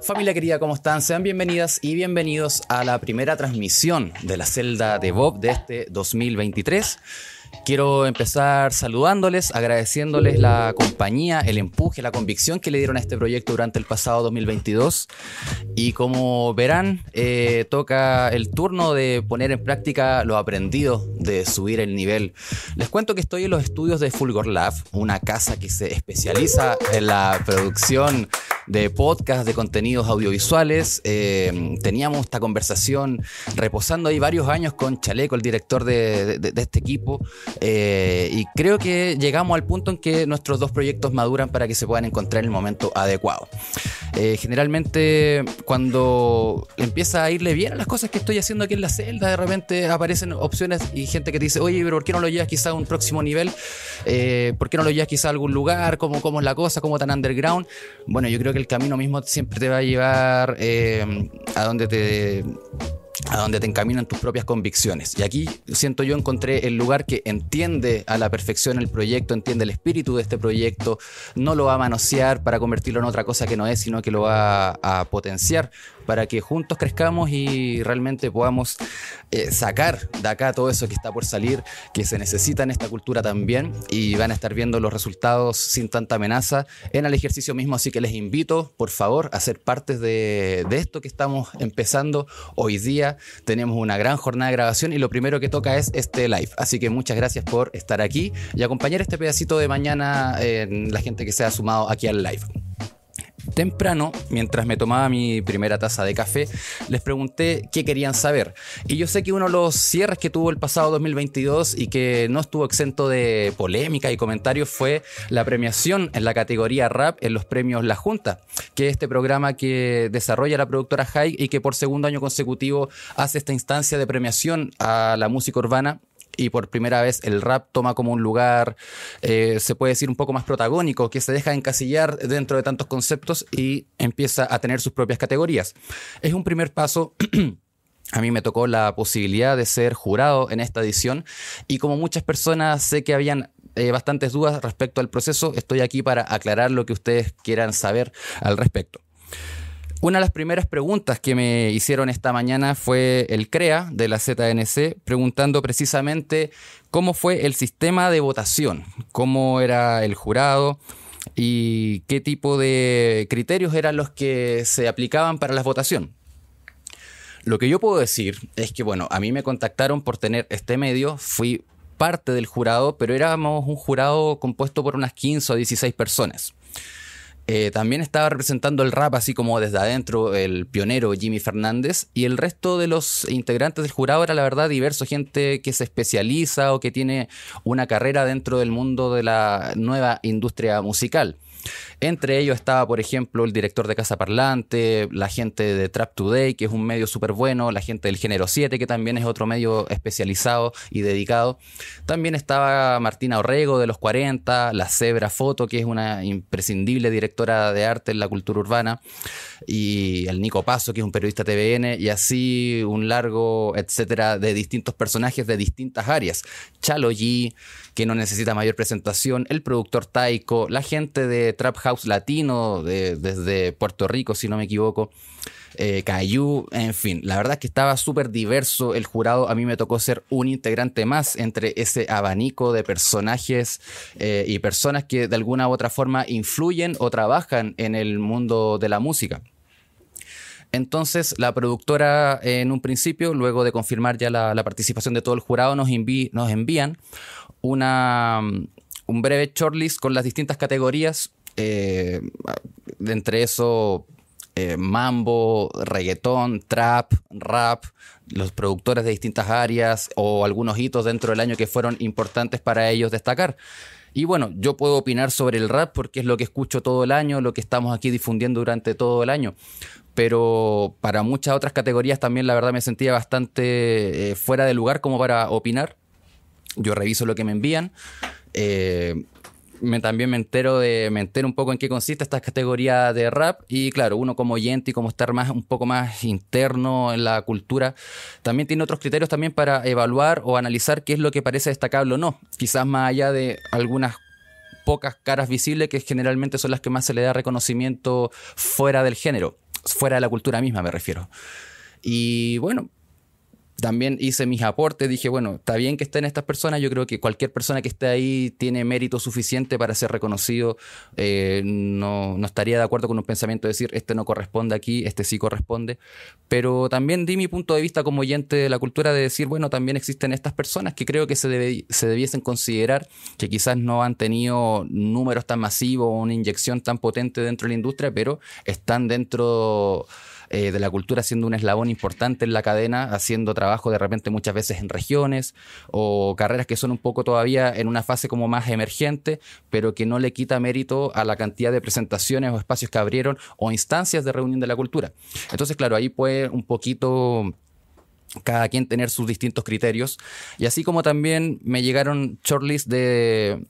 Familia querida, ¿cómo están? Sean bienvenidas y bienvenidos a la primera transmisión de la celda de Bob de este 2023. Quiero empezar saludándoles, agradeciéndoles la compañía, el empuje, la convicción que le dieron a este proyecto durante el pasado 2022. Y como verán, eh, toca el turno de poner en práctica lo aprendido, de subir el nivel. Les cuento que estoy en los estudios de Fulgor Lab, una casa que se especializa en la producción de podcasts, de contenidos audiovisuales. Eh, teníamos esta conversación reposando ahí varios años con Chaleco, el director de este equipo. Eh, y creo que llegamos al punto en que nuestros dos proyectos maduran para que se puedan encontrar en el momento adecuado. Eh, generalmente cuando empieza a irle bien a las cosas que estoy haciendo aquí en la celda, de repente aparecen opciones y gente que te dice, oye, pero ¿por qué no lo llevas quizá a un próximo nivel? Eh, ¿Por qué no lo llevas quizá a algún lugar? ¿Cómo, ¿Cómo es la cosa? ¿Cómo tan underground? Bueno, yo creo que el camino mismo siempre te va a llevar a donde te a donde te encaminan tus propias convicciones. Y aquí siento yo encontré el lugar que entiende a la perfección el proyecto, entiende el espíritu de este proyecto, no lo va a manosear para convertirlo en otra cosa que no es, sino que lo va a potenciar para que juntos crezcamos y realmente podamos eh, sacar de acá todo eso que está por salir, que se necesita en esta cultura también y van a estar viendo los resultados sin tanta amenaza en el ejercicio mismo, así que les invito, por favor, a ser parte de, de esto que estamos empezando hoy día. Tenemos una gran jornada de grabación y lo primero que toca es este live, así que muchas gracias por estar aquí y acompañar este pedacito de mañana en la gente que se ha sumado aquí al live. Temprano, mientras me tomaba mi primera taza de café, les pregunté qué querían saber. Y yo sé que uno de los cierres que tuvo el pasado 2022 y que no estuvo exento de polémica y comentarios fue la premiación en la categoría rap en los premios La Junta, que es este programa que desarrolla la productora High y que por segundo año consecutivo hace esta instancia de premiación a la música urbana y por primera vez el rap toma como un lugar, eh, se puede decir, un poco más protagónico, que se deja encasillar dentro de tantos conceptos y empieza a tener sus propias categorías. Es un primer paso. A mí me tocó la posibilidad de ser jurado en esta edición y como muchas personas sé que habían eh, bastantes dudas respecto al proceso, estoy aquí para aclarar lo que ustedes quieran saber al respecto. Una de las primeras preguntas que me hicieron esta mañana fue el CREA de la ZNC, preguntando precisamente cómo fue el sistema de votación, cómo era el jurado y qué tipo de criterios eran los que se aplicaban para la votación. Lo que yo puedo decir es que, bueno, a mí me contactaron por tener este medio, fui parte del jurado, pero éramos un jurado compuesto por unas 15 o 16 personas. Eh, también estaba representando el rap así como desde adentro el pionero Jimmy Fernández y el resto de los integrantes del jurado era la verdad diverso, gente que se especializa o que tiene una carrera dentro del mundo de la nueva industria musical. Entre ellos estaba, por ejemplo, el director de Casa Parlante, la gente de Trap Today, que es un medio súper bueno, la gente del Género 7, que también es otro medio especializado y dedicado. También estaba Martina Orrego de Los 40, la Zebra Foto, que es una imprescindible directora de arte en la cultura urbana, y el Nico Paso, que es un periodista TVN, y así un largo, etcétera, de distintos personajes de distintas áreas. Chalo G, que no necesita mayor presentación, el productor Taiko, la gente de Trap House Latino desde Puerto Rico, si no me equivoco, eh, Cayu, en fin, la verdad es que estaba súper diverso el jurado, a mí me tocó ser un integrante más entre ese abanico de personajes eh, y personas que de alguna u otra forma influyen o trabajan en el mundo de la música. Entonces, la productora, eh, en un principio, luego de confirmar ya la, participación de todo el jurado, nos, nos envían una, mm, un breve shortlist con las distintas categorías. Eh, entre eso, eh, mambo, reggaetón, trap, rap, los productores de distintas áreas o algunos hitos dentro del año que fueron importantes para ellos destacar. Y bueno, yo puedo opinar sobre el rap porque es lo que escucho todo el año, lo que estamos aquí difundiendo durante todo el año pero para muchas otras categorías también la verdad me sentía bastante eh, fuera de lugar como para opinar. Yo reviso lo que me envían. Eh, también me entero de me un poco en qué consiste esta categoría de rap y claro uno como oyente y como estar más un poco más interno en la cultura también tiene otros criterios también para evaluar o analizar qué es lo que parece destacable o no quizás más allá de algunas pocas caras visibles que generalmente son las que más se le da reconocimiento fuera del género fuera de la cultura misma, me refiero. Y bueno, también hice mis aportes, dije, bueno, está bien que estén estas personas, yo creo que cualquier persona que esté ahí tiene mérito suficiente para ser reconocido, eh, no, estaría de acuerdo con un pensamiento de decir, este no corresponde aquí, este sí corresponde, pero también di mi punto de vista como oyente de la cultura de decir, bueno, también existen estas personas que creo que se, debiesen considerar, que quizás no han tenido números tan masivos o una inyección tan potente dentro de la industria, pero están dentro... Eh, de la cultura siendo un eslabón importante en la cadena, haciendo trabajo de repente muchas veces en regiones o carreras que son un poco todavía en una fase como más emergente, pero que no le quita mérito a la cantidad de presentaciones o espacios que abrieron o instancias de reunión de la cultura. Entonces, claro, ahí puede un poquito cada quien tener sus distintos criterios. Y así como también me llegaron shortlists de,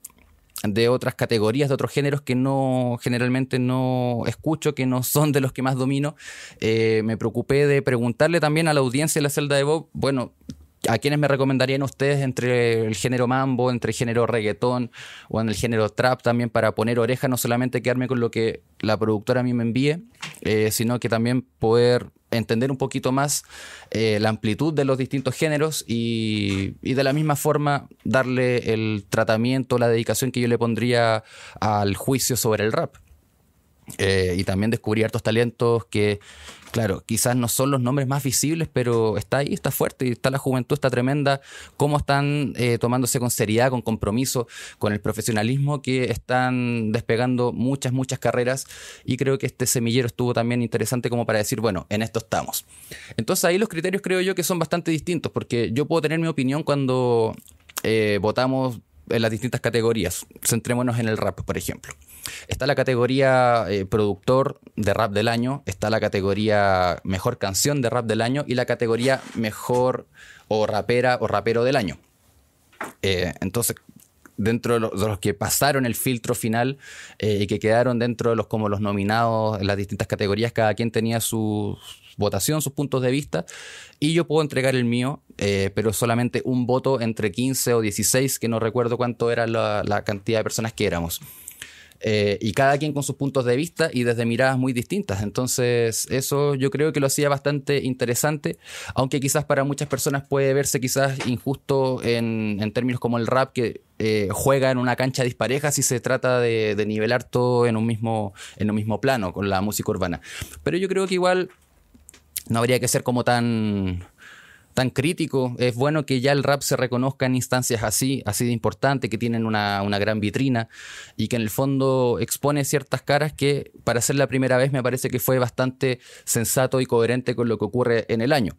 de otras categorías, de otros géneros que no generalmente no escucho, que no son de los que más domino. Eh, me preocupé de preguntarle también a la audiencia de la celda de Bob, bueno, ¿A quiénes me recomendarían ustedes entre el género mambo, entre el género reggaetón o en el género trap también para poner oreja, no solamente quedarme con lo que la productora a mí me envíe, eh, sino que también poder entender un poquito más eh, la amplitud de los distintos géneros y, de la misma forma darle el tratamiento, la dedicación que yo le pondría al juicio sobre el rap. Eh, y también descubrir hartos talentos que, Claro, quizás no son los nombres más visibles, pero está ahí, está fuerte, y está la juventud, está tremenda, cómo están eh, tomándose con seriedad, con compromiso, con el profesionalismo, que están despegando muchas, muchas carreras, y creo que este semillero estuvo también interesante como para decir, bueno, en esto estamos. Entonces ahí los criterios creo yo que son bastante distintos, porque yo puedo tener mi opinión cuando eh, votamos en las distintas categorías. Centrémonos en el rap, por ejemplo. Está la categoría eh, productor de rap del año, está la categoría mejor canción de rap del año y la categoría mejor o rapera o rapero del año. Eh, entonces, dentro de los, que pasaron el filtro final eh, y que quedaron dentro de los como los nominados en las distintas categorías, cada quien tenía sus votación, sus puntos de vista, y yo puedo entregar el mío, eh, pero solamente un voto entre 15 o 16, que no recuerdo cuánto era la, cantidad de personas que éramos. Eh, y cada quien con sus puntos de vista y desde miradas muy distintas. Entonces, eso yo creo que lo hacía bastante interesante, aunque quizás para muchas personas puede verse quizás injusto en, términos como el rap, que eh, juega en una cancha dispareja si se trata de, nivelar todo en un, mismo, en un mismo plano con la música urbana. Pero yo creo que igual no habría que ser como tan tan crítico. Es bueno que ya el rap se reconozca en instancias así, así de importante, que tienen una, una, gran vitrina y que en el fondo expone ciertas caras que para ser la primera vez me parece que fue bastante sensato y coherente con lo que ocurre en el año.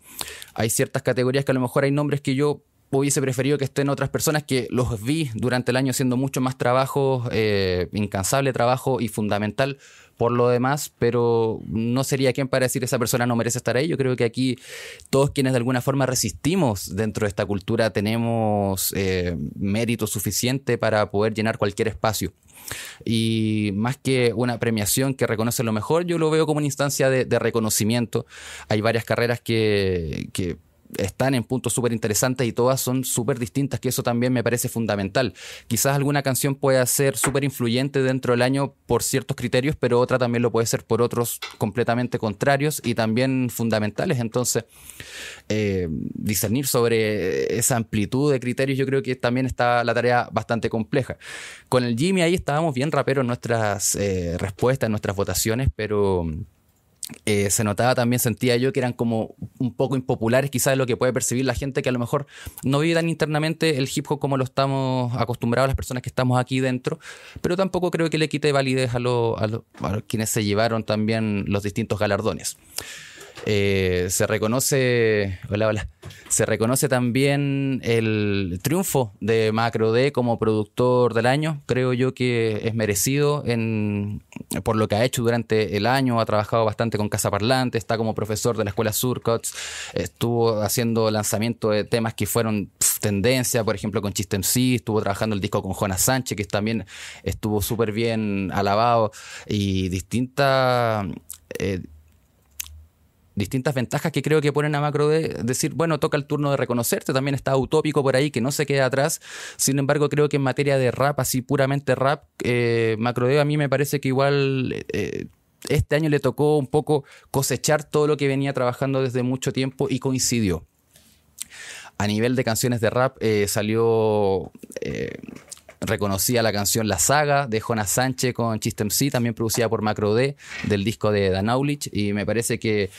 Hay ciertas categorías que a lo mejor hay nombres que yo hubiese preferido que estén otras personas que los vi durante el año haciendo mucho más trabajo, eh, incansable trabajo y fundamental por lo demás, pero no sería quien para decir esa persona no merece estar ahí. Yo creo que aquí todos quienes de alguna forma resistimos dentro de esta cultura tenemos eh, mérito suficiente para poder llenar cualquier espacio. Y más que una premiación que reconoce lo mejor, yo lo veo como una instancia de, reconocimiento. Hay varias carreras que están en puntos súper interesantes y todas son súper distintas, que eso también me parece fundamental. Quizás alguna canción pueda ser súper influyente dentro del año por ciertos criterios, pero otra también lo puede ser por otros completamente contrarios y también fundamentales. Entonces, eh, discernir sobre esa amplitud de criterios, yo creo que también está la tarea bastante compleja. Con el Jimmy ahí estábamos bien raperos en nuestras eh, respuestas, en nuestras votaciones, pero... Eh, se notaba también, sentía yo que eran como un poco impopulares, quizás lo que puede percibir la gente que a lo mejor no vive tan internamente el hip hop como lo estamos acostumbrados las personas que estamos aquí dentro, pero tampoco creo que le quite validez a, a quienes se llevaron también los distintos galardones. Eh, se reconoce, se reconoce también el triunfo de Macro D como productor del año. Creo yo que es merecido en, por lo que ha hecho durante el año. Ha trabajado bastante con Casa Parlante, está como profesor de la Escuela Surcots, estuvo haciendo lanzamiento de temas que fueron tendencia, por ejemplo, con Chiste Sí. estuvo trabajando el disco con Jonas Sánchez, que también estuvo súper bien alabado y distinta. Eh, distintas ventajas que creo que ponen a Macro decir, bueno, toca el turno de reconocerte, también está utópico por ahí, que no se queda atrás. Sin embargo, creo que en materia de rap, así puramente rap, eh, a mí me parece que igual... Eh, este año le tocó un poco cosechar todo lo que venía trabajando desde mucho tiempo y coincidió. A nivel de canciones de rap eh, salió eh, reconocía la canción La Saga de Jonas Sánchez con Chistem C, también producida por Macro D, del disco de Dan Aulich, y me parece que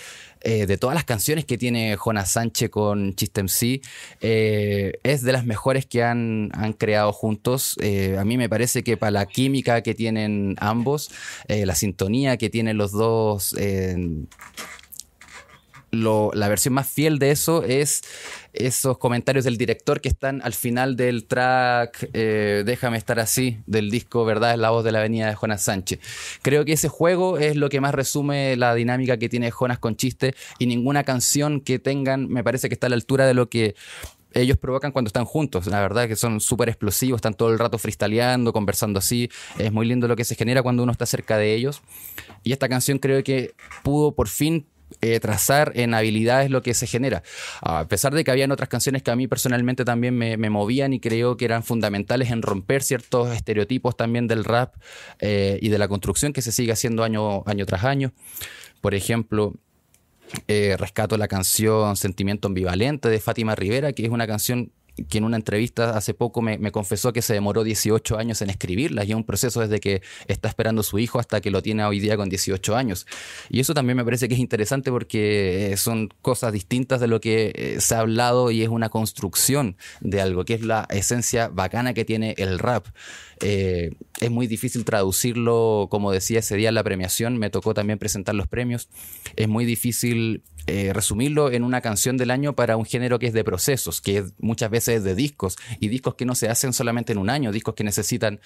eh, de todas las canciones que tiene Jonas Sánchez con Chistem C, eh, es de las mejores que han, han creado juntos. Eh, a mí me parece que para la química que tienen ambos, la sintonía que tienen los dos la versión más fiel de eso es esos comentarios del director que están al final del track eh, Déjame estar así del disco Verdad es la voz de la avenida de Jonas Sánchez. Creo que ese juego es lo que más resume la dinámica que tiene Jonas con chiste y ninguna canción que tengan me parece que está a la altura de lo que ellos provocan cuando están juntos. La verdad que son súper explosivos, están todo el rato freestyleando, conversando así. Es muy lindo lo que se genera cuando uno está cerca de ellos. Y esta canción creo que pudo por fin eh, trazar en habilidades lo que se genera. A pesar de que habían otras canciones que a mí personalmente también me, movían y creo que eran fundamentales en romper ciertos estereotipos también del rap eh, y de la construcción que se sigue haciendo año, año tras año. Por ejemplo, eh, rescato la canción Sentimiento Ambivalente de Fátima Rivera, que es una canción que en una entrevista hace poco me, confesó que se demoró 18 años en escribirla, y es un proceso desde que está esperando su hijo hasta que lo tiene hoy día con 18 años. Y eso también me parece que es interesante porque eh, son cosas distintas de lo que eh, se ha hablado y es una construcción de algo, que es la esencia bacana que tiene el rap. Eh, es muy difícil traducirlo, como decía ese día en la premiación, me tocó también presentar los premios, es muy difícil eh, resumirlo en una canción del año para un género que es de procesos, que muchas veces es de discos, y discos que no se hacen solamente en un año, discos que necesitan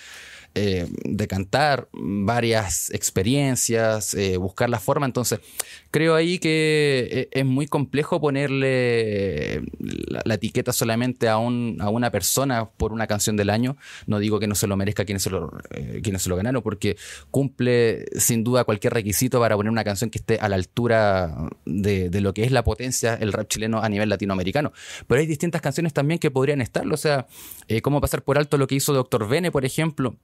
eh, de cantar varias experiencias, eh, buscar la forma. Entonces, creo ahí que eh, es muy complejo ponerle la, etiqueta solamente a, una persona por una canción del año. No digo que no se lo merezca quienes se lo, se lo ganaron, porque cumple sin duda cualquier requisito para poner una canción que esté a la altura de, lo que es la potencia, el rap chileno a nivel latinoamericano. Pero hay distintas canciones también que podrían estarlo. O sea, cómo pasar por alto lo que hizo Doctor Bene, por ejemplo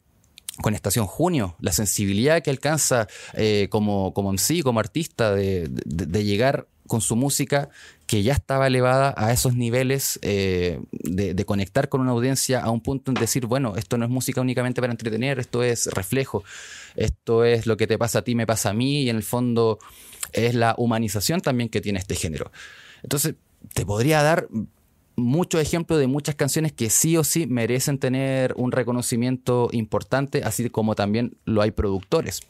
con Estación Junio, la sensibilidad que alcanza eh, como, en sí como artista, de, llegar con su música que ya estaba elevada a esos niveles eh, de, de, conectar con una audiencia a un punto en decir, bueno, esto no es música únicamente para entretener, esto es reflejo, esto es lo que te pasa a ti, me pasa a mí, y en el fondo es la humanización también que tiene este género. Entonces, te podría dar muchos ejemplos de muchas canciones que sí o sí merecen tener un reconocimiento importante, así como también lo hay productores.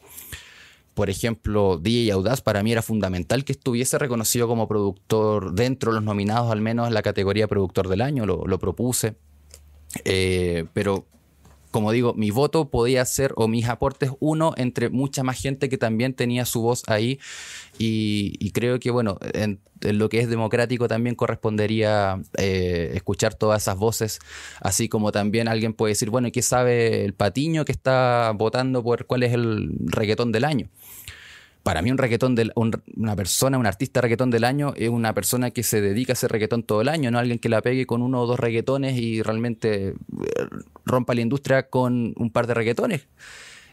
Por ejemplo, DJ Audaz para mí era fundamental que estuviese reconocido como productor dentro de los nominados, al menos en la categoría productor del año, lo, propuse. Eh, pero como digo, mi voto podía ser o mis aportes uno entre mucha más gente que también tenía su voz ahí y, creo que bueno, en, lo que es democrático también correspondería eh, escuchar todas esas voces, así como también alguien puede decir, bueno, ¿qué sabe el patiño que está votando por cuál es el reggaetón del año? para mí un reggaetón de una persona, un artista reggaetón del año es una persona que se dedica a ese reggaetón todo el año, no alguien que la pegue con uno o dos reggaetones y realmente eh, rompa la industria con un par de reggaetones.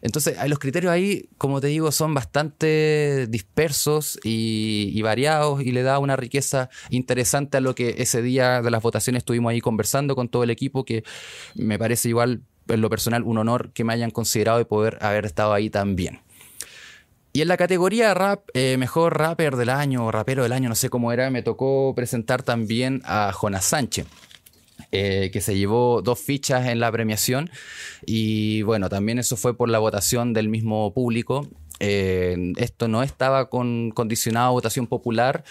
Entonces, los criterios ahí, como te digo, son bastante dispersos y, variados y le da una riqueza interesante a lo que ese día de las votaciones estuvimos ahí conversando con todo el equipo, que me parece igual, en lo personal, un honor que me hayan considerado de poder haber estado ahí también. Y en la categoría rap, eh, mejor rapper del año o rapero del año, no sé cómo era, me tocó presentar también a Jonas Sánchez. Eh, que se llevó dos fichas en la premiación y bueno, también eso fue por la votación del mismo público. Eh, esto no estaba con, condicionado a votación popular,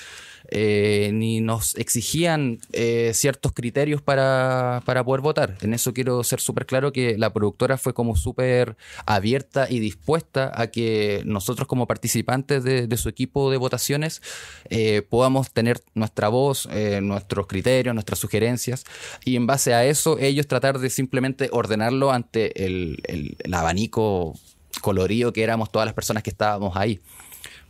eh, ni nos exigían eh, ciertos criterios para, poder votar. En eso quiero ser súper claro que la productora fue como súper abierta y dispuesta a que nosotros como participantes de, su equipo de votaciones eh, podamos tener nuestra voz, nuestros criterios, nuestras sugerencias y en base a eso ellos tratar de simplemente ordenarlo ante el, el abanico colorido que éramos todas las personas que estábamos ahí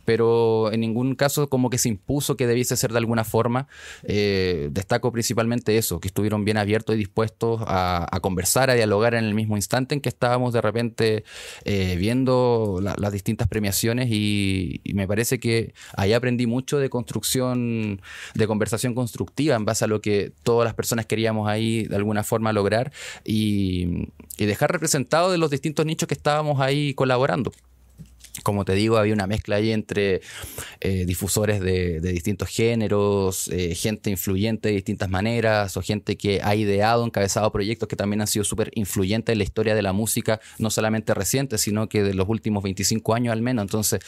pero en ningún caso como que se impuso que debiese ser de alguna forma. Eh, destaco principalmente eso, que estuvieron bien abiertos y dispuestos a, conversar, a dialogar en el mismo instante en que estábamos de repente eh, viendo las distintas premiaciones y, me parece que ahí aprendí mucho de construcción, de conversación constructiva en base a lo que todas las personas queríamos ahí de alguna forma lograr y, y dejar representado de los distintos nichos que estábamos ahí colaborando. Como te digo, había una mezcla ahí entre eh, difusores de, distintos géneros, eh, gente influyente de distintas maneras, o gente que ha ideado, encabezado proyectos que también han sido súper influyentes en la historia de la música, no solamente reciente, sino que de los últimos 25 años al menos. Entonces,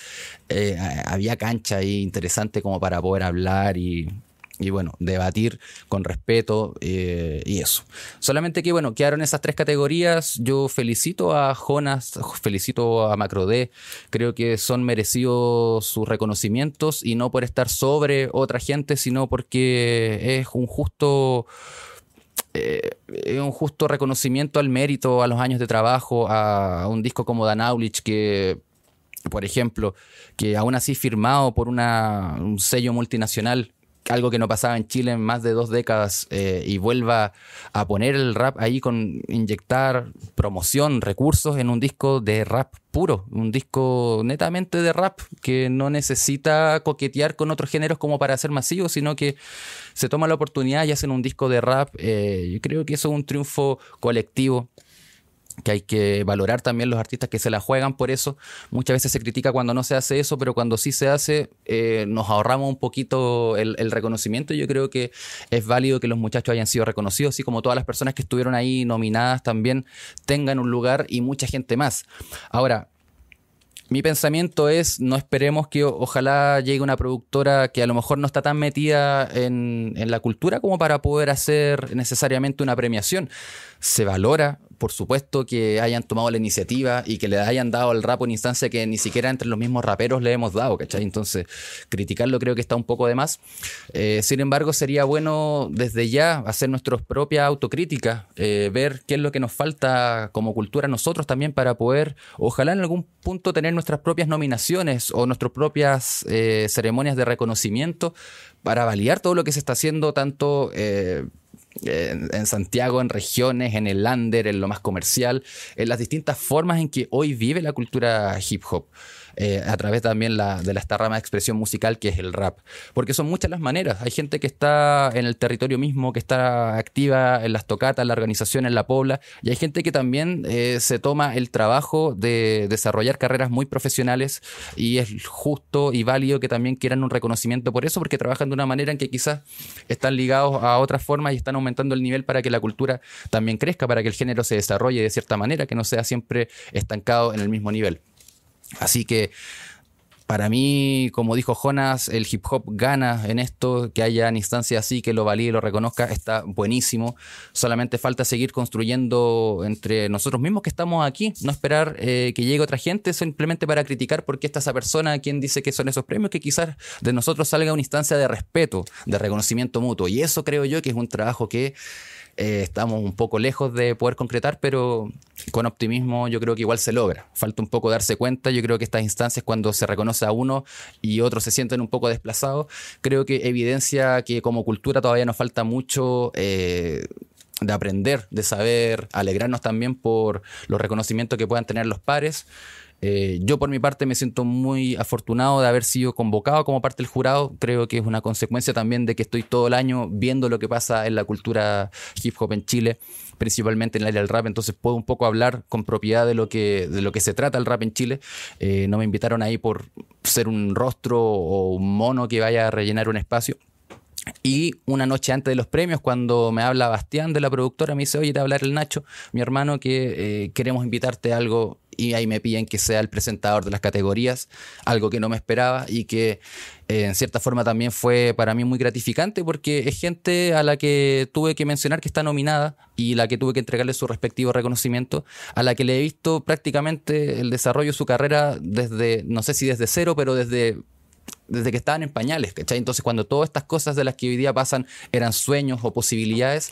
eh, había cancha ahí interesante como para poder hablar y y bueno, debatir con respeto eh, y eso. Solamente que bueno, quedaron esas tres categorías. Yo felicito a Jonas, felicito a Macro Creo que son merecidos sus reconocimientos y no por estar sobre otra gente, sino porque es un justo eh, es un justo reconocimiento al mérito, a los años de trabajo, a, un disco como Dan Aulich que, por ejemplo, que aún así firmado por un sello multinacional algo que no pasaba en Chile en más de dos décadas eh, y vuelva a poner el rap ahí con inyectar promoción, recursos en un disco de rap puro, un disco netamente de rap que no necesita coquetear con otros géneros como para ser masivo, sino que se toma la oportunidad y hacen un disco de rap. Eh, yo creo que eso es un triunfo colectivo que hay que valorar también los artistas que se la juegan por eso. Muchas veces se critica cuando no se hace eso, pero cuando sí se hace, eh, nos ahorramos un poquito el, reconocimiento. Yo creo que es válido que los muchachos hayan sido reconocidos, así como todas las personas que estuvieron ahí nominadas también tengan un lugar y mucha gente más. Ahora, mi pensamiento es, no esperemos que ojalá llegue una productora que a lo mejor no está tan metida en la cultura como para poder hacer necesariamente una premiación. Se valora por supuesto que hayan tomado la iniciativa y que le hayan dado al rap en instancia que ni siquiera entre los mismos raperos le hemos dado, ¿cachai? Entonces, criticarlo creo que está un poco de más. Eh, sin embargo, sería bueno desde ya hacer nuestras propias autocríticas, eh, ver qué es lo que nos falta como cultura nosotros también para poder, ojalá en algún punto, tener nuestras propias nominaciones o nuestras propias eh, ceremonias de reconocimiento para validar todo lo que se está haciendo, tanto en, Santiago, en regiones, en el lander, en lo más comercial, en las distintas formas en que hoy vive la cultura hip hop. Eh, a través también de la, esta rama de expresión musical que es el rap. Porque son muchas las maneras. Hay gente que está en el territorio mismo, que está activa en las tocatas, en la organización, en la pobla, y hay gente que también eh, se toma el trabajo de desarrollar carreras muy profesionales y es justo y válido que también quieran un reconocimiento por eso, porque trabajan de una manera en que quizás están ligados a otras formas y están aumentando el nivel para que la cultura también crezca, para que el género se desarrolle de cierta manera, que no sea siempre estancado en el mismo nivel. Así que para mí, como dijo Jonas, el hip hop gana en esto, que haya una instancia así, que lo valide, lo reconozca, está buenísimo. Solamente falta seguir construyendo entre nosotros mismos que estamos aquí, no esperar eh, que llegue otra gente simplemente para criticar porque qué está esa persona quien dice que son esos premios, que quizás de nosotros salga una instancia de respeto, de reconocimiento mutuo. Y eso creo yo que es un trabajo que eh, estamos un poco lejos de poder concretar, pero con optimismo yo creo que igual se logra. Falta un poco darse cuenta, yo creo que estas instancias cuando se reconoce a uno y otros se sienten un poco desplazados, creo que evidencia que como cultura todavía nos falta mucho... Eh, de aprender, de saber, alegrarnos también por los reconocimientos que puedan tener los pares, eh, yo por mi parte me siento muy afortunado de haber sido convocado como parte del jurado. Creo que es una consecuencia también de que estoy todo el año viendo lo que pasa en la cultura hip hop en Chile, principalmente en el área del rap. Entonces puedo un poco hablar con propiedad de lo que, de lo que se trata el rap en Chile. Eh, no me invitaron ahí por ser un rostro o un mono que vaya a rellenar un espacio. Y una noche antes de los premios, cuando me habla Bastián de la productora, me dice, oye, te va a hablar el Nacho, mi hermano, que eh, queremos invitarte a algo y ahí me piden que sea el presentador de las categorías, algo que no me esperaba y que eh, en cierta forma también fue para mí muy gratificante porque es gente a la que tuve que mencionar que está nominada y la que tuve que entregarle su respectivo reconocimiento, a la que le he visto prácticamente el desarrollo de su carrera desde, no sé si desde cero, pero desde desde que estaban en pañales, ¿cachai? Entonces cuando todas estas cosas de las que hoy día pasan eran sueños o posibilidades,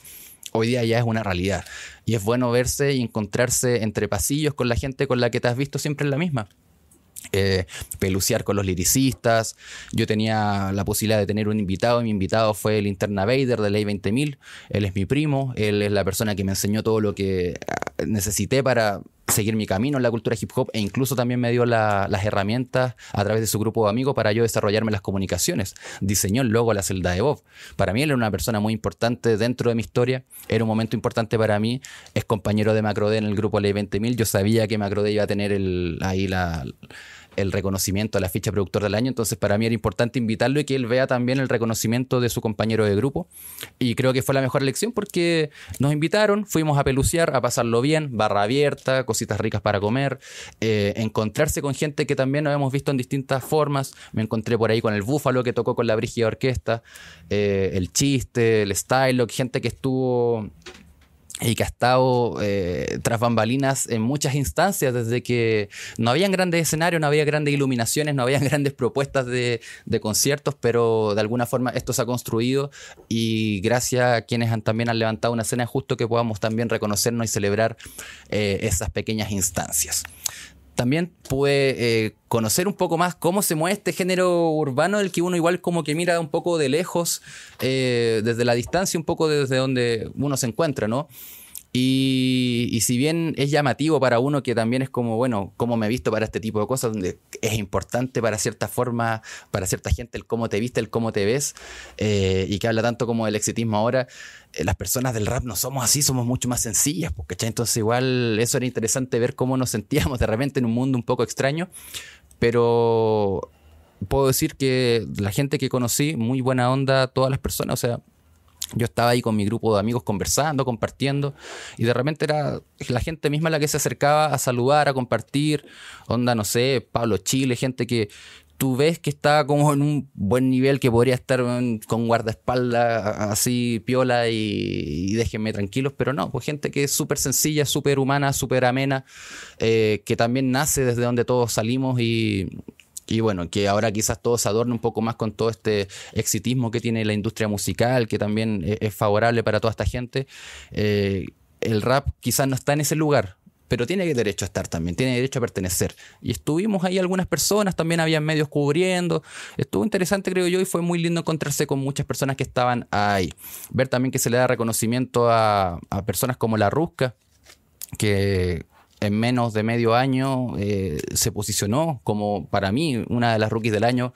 hoy día ya es una realidad. Y es bueno verse y encontrarse entre pasillos con la gente con la que te has visto siempre en la misma. Eh, peluciar con los liricistas. Yo tenía la posibilidad de tener un invitado, y mi invitado fue el Interna Vader de Ley 20000. Él es mi primo, él es la persona que me enseñó todo lo que ah, necesité para seguir mi camino en la cultura hip hop e incluso también me dio las herramientas a través de su grupo de amigos para yo desarrollarme las comunicaciones. Diseñó luego logo a la celda de Bob. Para mí él era una persona muy importante dentro de mi historia, era un momento importante para mí, es compañero de Macrode en el grupo Ley 20.000, yo sabía que Macrode iba a tener el, ahí la, el reconocimiento, a la ficha productor del año, entonces para mí era importante invitarlo y que él vea también el reconocimiento de su compañero de grupo. Y creo que fue la mejor elección porque nos invitaron, fuimos a peluciar, a pasarlo bien, barra abierta, cositas ricas para comer, eh, encontrarse con gente que también habíamos hemos visto en distintas formas. Me encontré por ahí con el Búfalo que tocó con la Brigida Orquesta, eh, el Chiste, el style gente que estuvo y que ha estado eh, tras bambalinas en muchas instancias, desde que no había grandes escenarios, no había grandes iluminaciones, no había grandes propuestas de, conciertos, pero de alguna forma esto se ha construido y gracias a quienes también han levantado una escena, justo que podamos también reconocernos y celebrar eh, esas pequeñas instancias también pude eh, conocer un poco más cómo se mueve este género urbano el que uno igual como que mira un poco de lejos, eh, desde la distancia, un poco desde donde uno se encuentra, ¿no? Y, si bien es llamativo para uno que también es como, bueno, cómo me he visto para este tipo de cosas, donde es importante para cierta forma, para cierta gente, el cómo te viste, el cómo te ves, eh, y que habla tanto como del exitismo ahora, eh, las personas del rap no somos así, somos mucho más sencillas, porque entonces igual eso era interesante ver cómo nos sentíamos de repente en un mundo un poco extraño, pero puedo decir que la gente que conocí, muy buena onda, todas las personas, o sea, yo estaba ahí con mi grupo de amigos conversando, compartiendo, y de repente era la gente misma la que se acercaba a saludar, a compartir, onda, no sé, Pablo Chile, gente que tú ves que está como en un buen nivel, que podría estar con guardaespaldas así, piola, y, déjenme tranquilos, pero no, pues gente que es súper sencilla, súper humana, súper amena, eh, que también nace desde donde todos salimos y, y bueno, que ahora quizás todo se adorne un poco más con todo este exitismo que tiene la industria musical, que también e-, es favorable para toda esta gente. Eh, el rap quizás no está en ese lugar, pero tiene derecho a estar también, tiene derecho a pertenecer. Y estuvimos ahí algunas personas, también había medios cubriendo. Estuvo interesante, creo yo, y fue muy lindo encontrarse con muchas personas que estaban ahí. Ver también que se le da reconocimiento a, a personas como La Rusca, que en menos de medio año eh, se posicionó como para mí una de las rookies del año.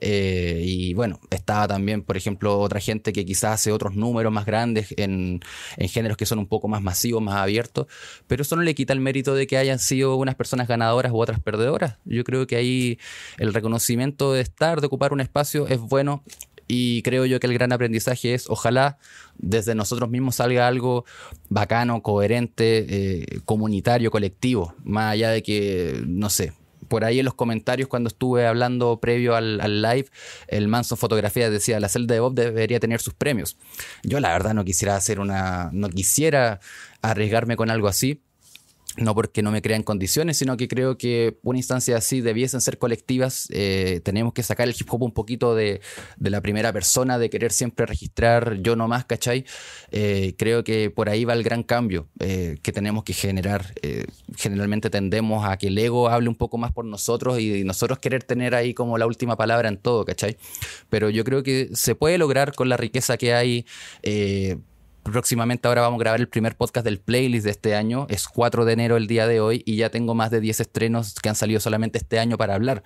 Eh, y bueno, estaba también, por ejemplo, otra gente que quizás hace otros números más grandes en, en, géneros que son un poco más masivos, más abiertos. Pero eso no le quita el mérito de que hayan sido unas personas ganadoras u otras perdedoras. Yo creo que ahí el reconocimiento de estar, de ocupar un espacio, es bueno y creo yo que el gran aprendizaje es, ojalá desde nosotros mismos salga algo bacano, coherente, eh, comunitario, colectivo, más allá de que, no sé, por ahí en los comentarios cuando estuve hablando previo al, live, el Manson Fotografía decía, la celda de Bob debería tener sus premios. Yo la verdad no quisiera hacer una, no quisiera arriesgarme con algo así no porque no me crean condiciones, sino que creo que una instancia así debiesen ser colectivas. Eh, tenemos que sacar el hip hop un poquito de, la primera persona, de querer siempre registrar yo nomás, ¿cachai? Eh, creo que por ahí va el gran cambio eh, que tenemos que generar. generalmente tendemos a que el ego hable un poco más por nosotros y, nosotros querer tener ahí como la última palabra en todo, ¿cachai? Pero yo creo que se puede lograr con la riqueza que hay próximamente ahora vamos a grabar el primer podcast del playlist de este año. Es 4 de enero el día de hoy y ya tengo más de 10 estrenos que han salido solamente este año para hablar.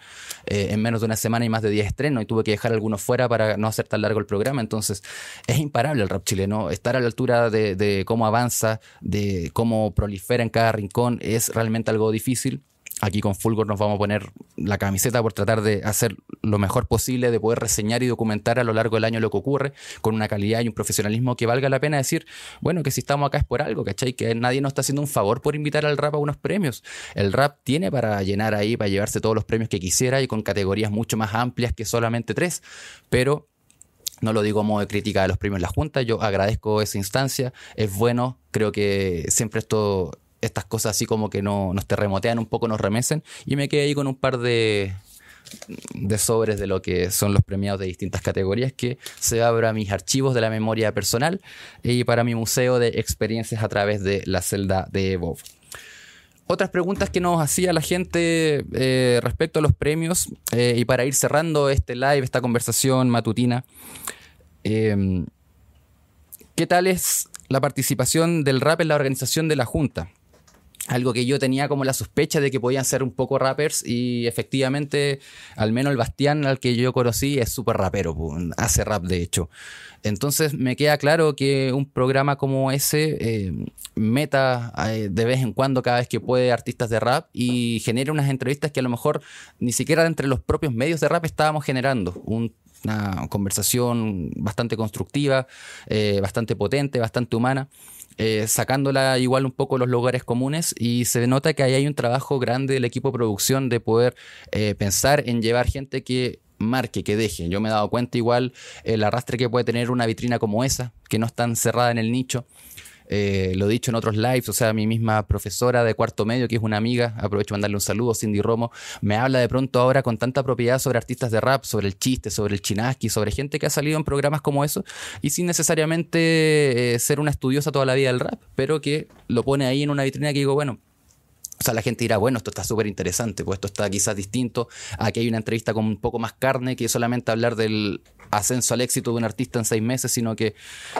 Eh, en menos de una semana y más de 10 estrenos y tuve que dejar algunos fuera para no hacer tan largo el programa. Entonces es imparable el rap chileno. Estar a la altura de, de cómo avanza, de cómo prolifera en cada rincón es realmente algo difícil aquí con Fulgor nos vamos a poner la camiseta por tratar de hacer lo mejor posible, de poder reseñar y documentar a lo largo del año lo que ocurre, con una calidad y un profesionalismo que valga la pena decir, bueno, que si estamos acá es por algo, ¿cachai? Que nadie nos está haciendo un favor por invitar al rap a unos premios. El rap tiene para llenar ahí, para llevarse todos los premios que quisiera y con categorías mucho más amplias que solamente tres, pero no lo digo como de crítica de los premios en la Junta, yo agradezco esa instancia, es bueno, creo que siempre esto estas cosas así como que no, nos terremotean un poco, nos remecen. Y me quedé ahí con un par de, sobres de lo que son los premiados de distintas categorías que se abra mis archivos de la memoria personal y para mi museo de experiencias a través de la celda de Evo. Otras preguntas que nos hacía la gente eh, respecto a los premios eh, y para ir cerrando este live, esta conversación matutina. Em, ¿Qué tal es la participación del rap en la organización de la Junta? algo que yo tenía como la sospecha de que podían ser un poco rappers y efectivamente al menos el Bastián al que yo conocí es súper rapero, hace rap de hecho. Entonces me queda claro que un programa como ese eh, meta eh, de vez en cuando cada vez que puede artistas de rap y genera unas entrevistas que a lo mejor ni siquiera entre los propios medios de rap estábamos generando. una conversación bastante constructiva, eh, bastante potente, bastante humana. Eh, sacándola igual un poco los lugares comunes y se nota que ahí hay un trabajo grande del equipo de producción de poder eh, pensar en llevar gente que marque, que deje. Yo me he dado cuenta igual el arrastre que puede tener una vitrina como esa, que no está encerrada en el nicho. Eh, lo he dicho en otros lives, o sea, mi misma profesora de cuarto medio, que es una amiga, aprovecho para mandarle un saludo, Cindy Romo, me habla de pronto ahora con tanta propiedad sobre artistas de rap, sobre el chiste, sobre el chinaski, sobre gente que ha salido en programas como eso, y sin necesariamente eh, ser una estudiosa toda la vida del rap, pero que lo pone ahí en una vitrina que digo, bueno, o sea, la gente dirá, bueno, esto está súper interesante, pues esto está quizás distinto. Aquí hay una entrevista con un poco más carne que solamente hablar del ascenso al éxito de un artista en seis meses, sino que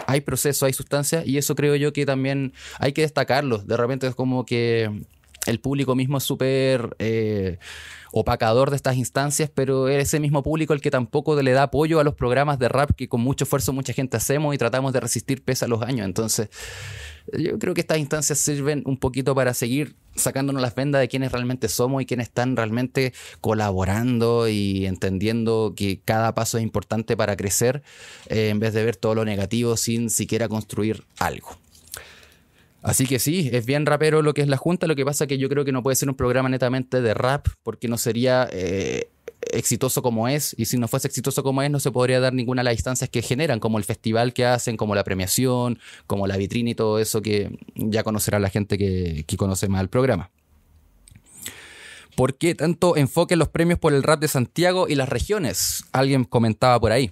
hay proceso, hay sustancia, y eso creo yo que también hay que destacarlo. De repente es como que el público mismo es súper eh, opacador de estas instancias, pero es ese mismo público el que tampoco le da apoyo a los programas de rap que con mucho esfuerzo mucha gente hacemos y tratamos de resistir pese a los años. Entonces, yo creo que estas instancias sirven un poquito para seguir sacándonos las vendas de quiénes realmente somos y quiénes están realmente colaborando y entendiendo que cada paso es importante para crecer eh, en vez de ver todo lo negativo sin siquiera construir algo. Así que sí, es bien rapero lo que es la Junta, lo que pasa que yo creo que no puede ser un programa netamente de rap, porque no sería eh, exitoso como es, y si no fuese exitoso como es, no se podría dar ninguna de las distancias que generan, como el festival que hacen, como la premiación, como la vitrina y todo eso que ya conocerá la gente que, que conoce más el programa. ¿Por qué tanto enfoque en los premios por el rap de Santiago y las regiones? Alguien comentaba por ahí.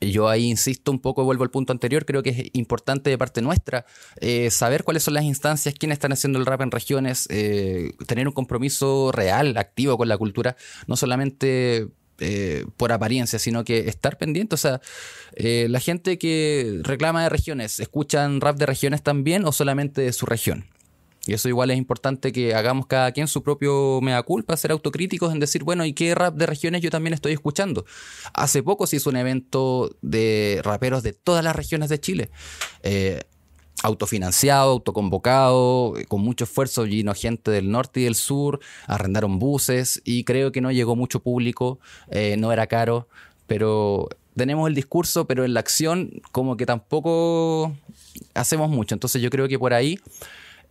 Yo ahí insisto un poco, vuelvo al punto anterior, creo que es importante de parte nuestra eh, saber cuáles son las instancias, quiénes están haciendo el rap en regiones, eh, tener un compromiso real, activo con la cultura, no solamente eh, por apariencia, sino que estar pendiente. O sea, la gente que reclama de regiones, ¿escuchan rap de regiones también o solamente de su región? Y eso igual es importante que hagamos cada quien su propio mea culpa, ser autocríticos en decir, bueno, ¿y qué rap de regiones yo también estoy escuchando? Hace poco se hizo un evento de raperos de todas las regiones de Chile. Eh, autofinanciado, autoconvocado, con mucho esfuerzo, vino gente del norte y del sur, arrendaron buses y creo que no llegó mucho público, eh, no era caro, pero tenemos el discurso, pero en la acción como que tampoco hacemos mucho. Entonces yo creo que por ahí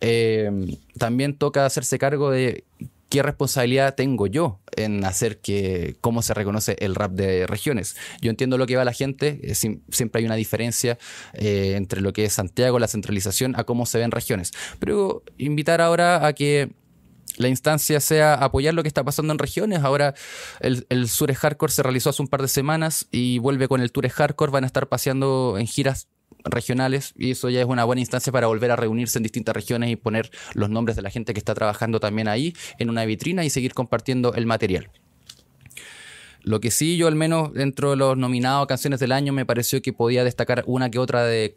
eh, también toca hacerse cargo de qué responsabilidad tengo yo en hacer que cómo se reconoce el rap de regiones. Yo entiendo lo que va la gente, eh, siempre hay una diferencia eh, entre lo que es Santiago, la centralización, a cómo se ven regiones. Pero invitar ahora a que la instancia sea apoyar lo que está pasando en regiones. Ahora el, el Sure Hardcore se realizó hace un par de semanas y vuelve con el Tour Hardcore. Van a estar paseando en giras regionales y eso ya es una buena instancia para volver a reunirse en distintas regiones y poner los nombres de la gente que está trabajando también ahí en una vitrina y seguir compartiendo el material. Lo que sí, yo al menos dentro de los nominados canciones del año me pareció que podía destacar una que otra de,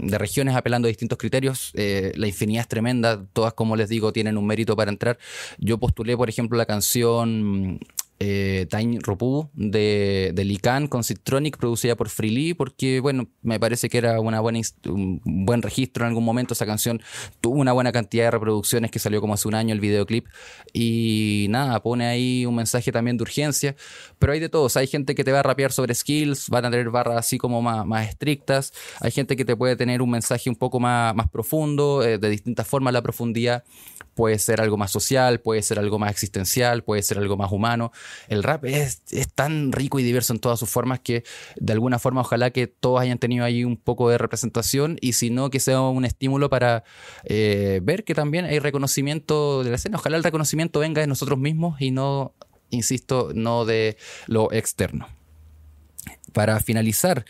regiones apelando a distintos criterios. Eh, la infinidad es tremenda, todas como les digo tienen un mérito para entrar. Yo postulé, por ejemplo, la canción eh, Time Rupu de, de con Citronic producida por Freely porque bueno me parece que era una buena un buen registro en algún momento esa canción tuvo una buena cantidad de reproducciones que salió como hace un año el videoclip y nada pone ahí un mensaje también de urgencia pero hay de todos hay gente que te va a rapear sobre skills van a tener barras así como más, estrictas hay gente que te puede tener un mensaje un poco más, profundo eh, de distintas formas la profundidad puede ser algo más social puede ser algo más existencial puede ser algo más humano el rap es, tan rico y diverso en todas sus formas que de alguna forma ojalá que todos hayan tenido ahí un poco de representación y si no, que sea un estímulo para eh, ver que también hay reconocimiento de la escena. Ojalá el reconocimiento venga de nosotros mismos y no, insisto, no de lo externo. Para finalizar,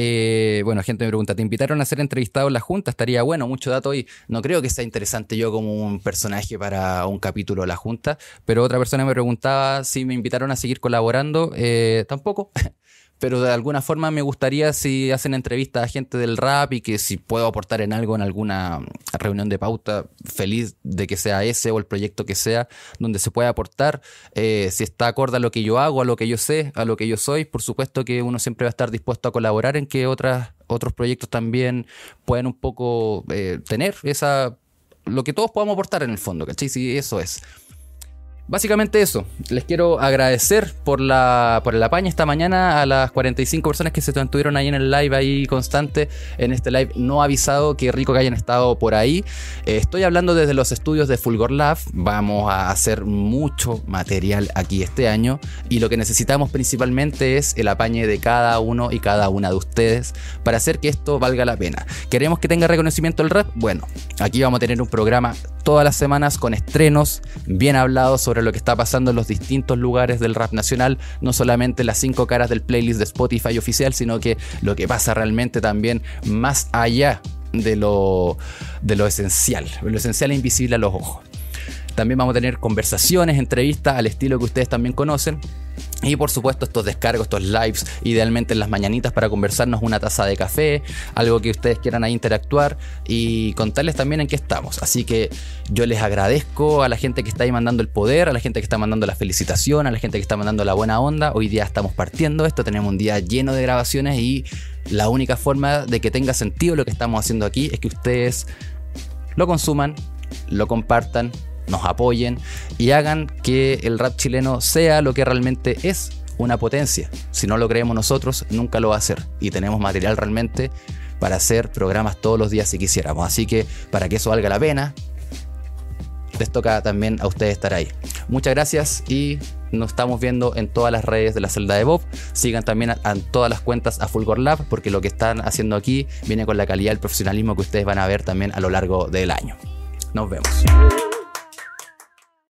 eh, bueno, gente me pregunta, ¿te invitaron a ser entrevistado en la Junta? Estaría bueno, mucho dato y No creo que sea interesante yo como un personaje para un capítulo de la Junta, pero otra persona me preguntaba si me invitaron a seguir colaborando. Eh, tampoco. pero de alguna forma me gustaría si hacen entrevistas a gente del rap y que si puedo aportar en algo en alguna mm, reunión de pauta, feliz de que sea ese o el proyecto que sea, donde se pueda aportar, eh, si está acorde a lo que yo hago, a lo que yo sé, a lo que yo soy, por supuesto que uno siempre va a estar dispuesto a colaborar en que otras, otros proyectos también puedan un poco eh, tener esa lo que todos podamos aportar en el fondo, ¿cachai? Si eso es. Básicamente eso, les quiero agradecer por la, por el apaño esta mañana a las 45 personas que se mantuvieron ahí en el live, ahí constante, en este live no avisado, qué rico que hayan estado por ahí. Eh, estoy hablando desde los estudios de Fulgor Lab, vamos a hacer mucho material aquí este año y lo que necesitamos principalmente es el apañe de cada uno y cada una de ustedes para hacer que esto valga la pena. ¿Queremos que tenga reconocimiento el rap? Bueno, aquí vamos a tener un programa todas las semanas con estrenos bien hablados sobre lo que está pasando en los distintos lugares del rap nacional, no solamente las cinco caras del playlist de Spotify oficial, sino que lo que pasa realmente también más allá de lo, de lo esencial, lo esencial e invisible a los ojos. También vamos a tener conversaciones, entrevistas al estilo que ustedes también conocen. Y por supuesto estos descargos, estos lives, idealmente en las mañanitas para conversarnos una taza de café, algo que ustedes quieran interactuar y contarles también en qué estamos. Así que yo les agradezco a la gente que está ahí mandando el poder, a la gente que está mandando la felicitación, a la gente que está mandando la buena onda. Hoy día estamos partiendo esto, tenemos un día lleno de grabaciones y la única forma de que tenga sentido lo que estamos haciendo aquí es que ustedes lo consuman, lo compartan nos apoyen y hagan que el rap chileno sea lo que realmente es, una potencia. Si no lo creemos nosotros, nunca lo va a ser. Y tenemos material realmente para hacer programas todos los días si quisiéramos. Así que para que eso valga la pena, les toca también a ustedes estar ahí. Muchas gracias y nos estamos viendo en todas las redes de la celda de Bob. Sigan también en todas las cuentas a Fulgor Lab porque lo que están haciendo aquí viene con la calidad y el profesionalismo que ustedes van a ver también a lo largo del año. Nos vemos.